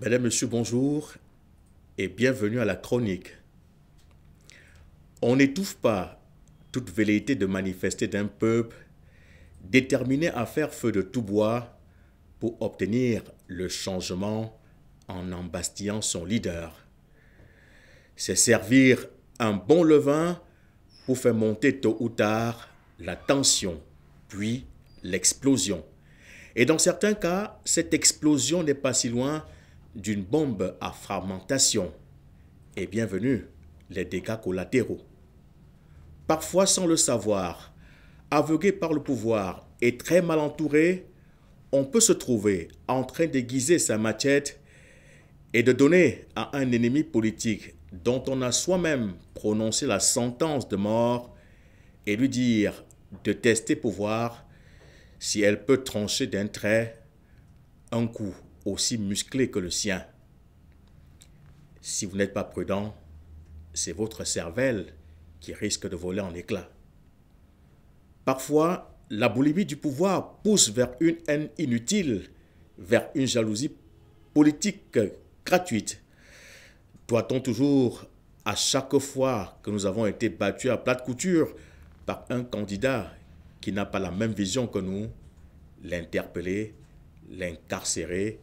Madame, Monsieur, bonjour et bienvenue à la chronique. On n'étouffe pas toute velléité de manifester d'un peuple déterminé à faire feu de tout bois pour obtenir le changement en embastillant son leader. C'est servir un bon levain pour faire monter tôt ou tard la tension, puis l'explosion. Et dans certains cas, cette explosion n'est pas si loin d'une bombe à fragmentation et bienvenue les dégâts collatéraux. Parfois sans le savoir, aveuglé par le pouvoir et très mal entouré, on peut se trouver en train d'aiguiser sa machette et de donner à un ennemi politique dont on a soi-même prononcé la sentence de mort et lui dire de tester pouvoir si elle peut trancher d'un trait, un coup aussi musclé que le sien. Si vous n'êtes pas prudent, c'est votre cervelle qui risque de voler en éclats. Parfois, la boulimie du pouvoir pousse vers une haine inutile, vers une jalousie politique gratuite. Doit-on toujours, à chaque fois que nous avons été battus à plate couture par un candidat qui n'a pas la même vision que nous, l'interpeller, l'incarcérer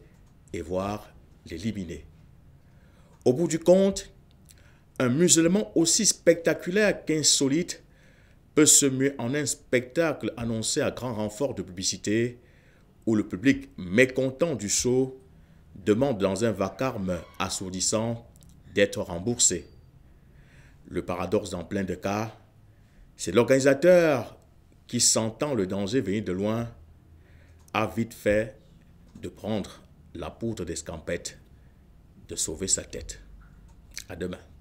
et l'éliminer. Au bout du compte, un musulman aussi spectaculaire qu'insolite peut se muer en un spectacle annoncé à grand renfort de publicité où le public mécontent du show demande dans un vacarme assourdissant d'être remboursé. Le paradoxe en plein de cas, c'est l'organisateur qui, sentant le danger venir de loin, a vite fait de prendre la poudre scampettes, de sauver sa tête. À demain.